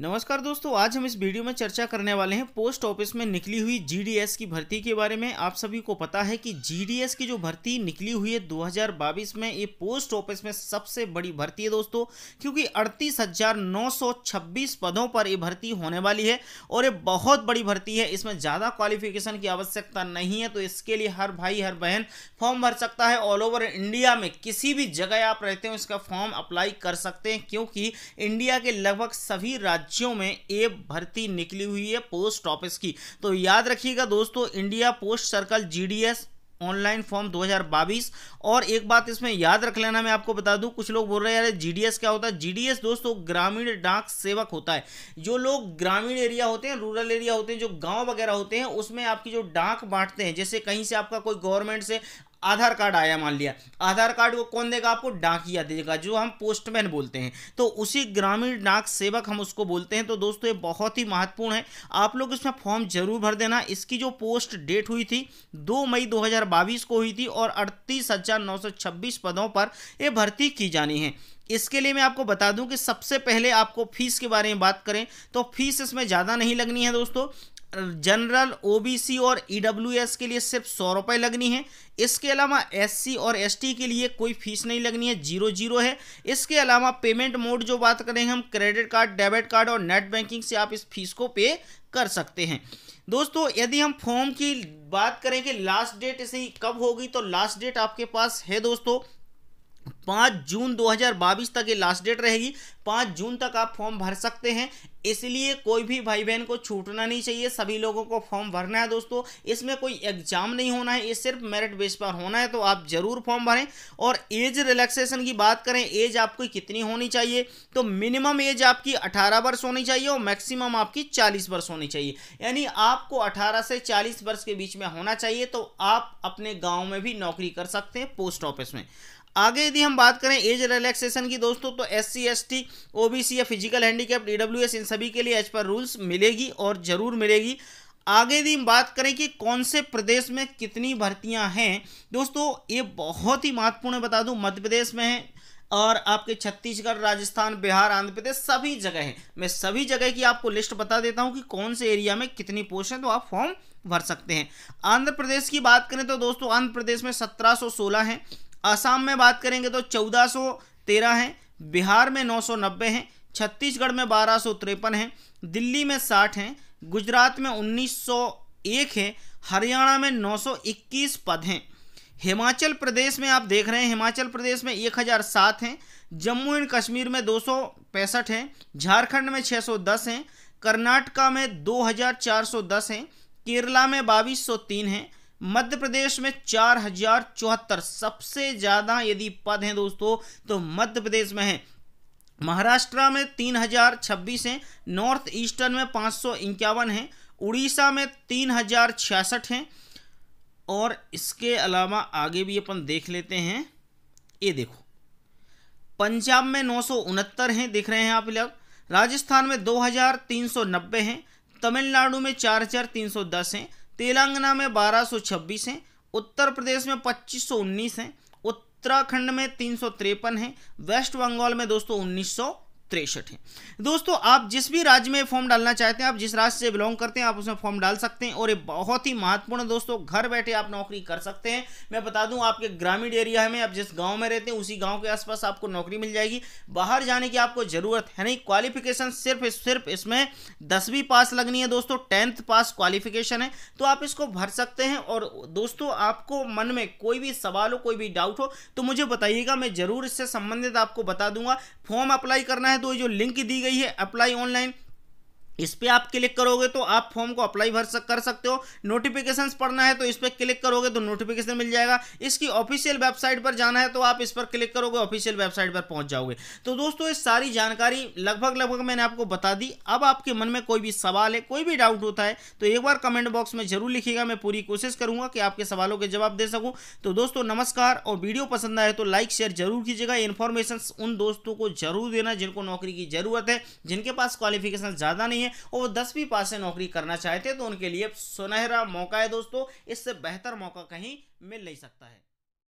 नमस्कार दोस्तों आज हम इस वीडियो में चर्चा करने वाले हैं पोस्ट ऑफिस में निकली हुई जीडीएस की भर्ती के बारे में आप सभी को पता है कि जीडीएस की जो भर्ती निकली हुई है 2022 में ये पोस्ट ऑफिस में सबसे बड़ी भर्ती है दोस्तों क्योंकि अड़तीस पदों पर ये भर्ती होने वाली है और ये बहुत बड़ी भर्ती है इसमें ज़्यादा क्वालिफिकेशन की आवश्यकता नहीं है तो इसके लिए हर भाई हर बहन फॉर्म भर सकता है ऑल ओवर इंडिया में किसी भी जगह आप रहते हो इसका फॉर्म अप्लाई कर सकते हैं क्योंकि इंडिया के लगभग सभी राज्य राज्यों में ये भर्ती निकली हुई है पोस्ट ऑफिस की तो याद रखिएगा दोस्तों India post circle GDS online form 2022 और एक बात इसमें याद रख लेना मैं आपको बता दूं कुछ लोग बोल रहे हैं यार जीडीएस क्या होता है जीडीएस दोस्तों ग्रामीण डाक सेवक होता है जो लोग ग्रामीण एरिया होते हैं रूरल एरिया होते हैं जो गांव वगैरह होते हैं उसमें आपकी जो डाक बांटते हैं जैसे कहीं से आपका कोई गवर्नमेंट से आधार कार्ड आया मान लिया आधार कार्ड को कौन देगा आपको डाकिया देगा जो हम पोस्टमैन बोलते हैं तो उसी ग्रामीण डाक सेवक हम उसको बोलते हैं तो दोस्तों ये बहुत ही महत्वपूर्ण है आप लोग इसमें फॉर्म जरूर भर देना इसकी जो पोस्ट डेट हुई थी दो मई 2022 को हुई थी और अड़तीस पदों पर ये भर्ती की जानी है इसके लिए मैं आपको बता दूं कि सबसे पहले आपको फीस के बारे में बात करें तो फीस इसमें ज़्यादा नहीं लगनी है दोस्तों जनरल ओबीसी और ईडब्ल्यूएस e के लिए सिर्फ सौ रुपये लगनी है इसके अलावा एससी और एसटी के लिए कोई फीस नहीं लगनी है जीरो जीरो है इसके अलावा पेमेंट मोड जो बात करें हम क्रेडिट कार्ड डेबिट कार्ड और नेट बैंकिंग से आप इस फीस को पे कर सकते हैं दोस्तों यदि हम फॉर्म की बात करें कि लास्ट डेट इसे कब होगी तो लास्ट डेट आपके पास है दोस्तों पाँच जून 2022 तक ये लास्ट डेट रहेगी पाँच जून तक आप फॉर्म भर सकते हैं इसलिए कोई भी भाई बहन को छूटना नहीं चाहिए सभी लोगों को फॉर्म भरना है दोस्तों इसमें कोई एग्जाम नहीं होना है ये सिर्फ मेरिट बेस पर होना है तो आप ज़रूर फॉर्म भरें और एज रिलैक्सेशन की बात करें एज आपकी कितनी होनी चाहिए तो मिनिमम एज आपकी 18 वर्ष होनी चाहिए और मैक्सिमम आपकी 40 वर्ष होनी चाहिए यानी आपको अठारह से चालीस वर्ष के बीच में होना चाहिए तो आप अपने गाँव में भी नौकरी कर सकते हैं पोस्ट ऑफिस में आगे यदि हम बात करें एज रिलैक्सेशन की दोस्तों तो S C S T O B C या physical handicap E W S इन सभी के लिए एज पर रूल्स मिलेगी और ज़रूर मिलेगी आगे यदि हम बात करें कि कौन से प्रदेश में कितनी भर्तियां हैं दोस्तों ये बहुत ही महत्वपूर्ण बता दूं मध्य प्रदेश में है और आपके छत्तीसगढ़ राजस्थान बिहार आंध्र प्रदेश सभी जगह है मैं सभी जगह की आपको लिस्ट बता देता हूँ कि कौन से एरिया में कितनी पोस्ट है तो आप फॉर्म भर सकते हैं आंध्र प्रदेश की बात करें तो दोस्तों आंध्र प्रदेश में सत्रह सौ सोलह है असम में बात करेंगे तो चौदह सौ तेरह हैं बिहार में नौ सौ नब्बे हैं छत्तीसगढ़ में बारह सौ तिरपन हैं दिल्ली में साठ हैं गुजरात में उन्नीस सौ एक है हरियाणा में 921 पद हैं हिमाचल प्रदेश में आप देख रहे हैं हिमाचल प्रदेश में 1007 हैं जम्मू एंड कश्मीर में दो हैं झारखंड में 610 हैं कर्नाटका में 2410 हैं केरला में बाईस हैं मध्य प्रदेश में चार हजार चौहत्तर सबसे ज़्यादा यदि पद हैं दोस्तों तो मध्य प्रदेश में है महाराष्ट्र में तीन हजार छब्बीस है नॉर्थ ईस्टर्न में पांच सौ इक्यावन है उड़ीसा में तीन हजार छियासठ है और इसके अलावा आगे भी अपन देख लेते हैं ये देखो पंजाब में नौ सौ उनहत्तर है देख रहे हैं आप लोग राजस्थान में दो हजार तीन सौ नब्बे हैं तमिलनाडु में चार हजार तीन सौ दस हैं तेलंगाना में 1226 हैं उत्तर प्रदेश में 2519 हैं उत्तराखंड में तीन सौ हैं वेस्ट बंगाल में दोस्तों उन्नीस तिरसठ है दोस्तों आप जिस भी राज्य में फॉर्म डालना चाहते हैं आप जिस राज्य से बिलोंग करते हैं आप उसमें फॉर्म डाल सकते हैं और ये बहुत ही महत्वपूर्ण दोस्तों घर बैठे आप नौकरी कर सकते हैं मैं बता दूं आपके ग्रामीण एरिया में आप जिस गांव में रहते हैं उसी गांव के आसपास आपको नौकरी मिल जाएगी बाहर जाने की आपको ज़रूरत है नहीं क्वालिफिकेशन सिर्फ सिर्फ इसमें दसवीं पास लगनी है दोस्तों टेंथ पास क्वालिफिकेशन है तो आप इसको भर सकते हैं और दोस्तों आपको मन में कोई भी सवाल हो कोई भी डाउट हो तो मुझे बताइएगा मैं ज़रूर इससे संबंधित आपको बता दूंगा फॉर्म अप्लाई करना है तो जो लिंक दी गई है अप्लाई ऑनलाइन इस पर आप क्लिक करोगे तो आप फॉर्म को अप्लाई भर सक कर सकते हो नोटिफिकेशन पढ़ना है तो इस पर क्लिक करोगे तो नोटिफिकेशन मिल जाएगा इसकी ऑफिशियल वेबसाइट पर जाना है तो आप इस पर क्लिक करोगे ऑफिशियल वेबसाइट पर पहुंच जाओगे तो दोस्तों ये सारी जानकारी लगभग लगभग मैंने आपको बता दी अब आपके मन में कोई भी सवाल है कोई भी डाउट होता है तो एक बार कमेंट बॉक्स में जरूर लिखिएगा मैं पूरी कोशिश करूंगा कि आपके सवालों के जवाब दे सकूँ तो दोस्तों नमस्कार और वीडियो पसंद आए तो लाइक शेयर जरूर कीजिएगा इन्फॉर्मेशन उन दोस्तों को जरूर देना जिनको नौकरी की जरूरत है जिनके पास क्वालिफिकेशन ज़्यादा नहीं नहीं है और वो दसवीं पास से नौकरी करना चाहते हैं तो उनके लिए सुनहरा मौका है दोस्तों इससे बेहतर मौका कहीं मिल नहीं सकता है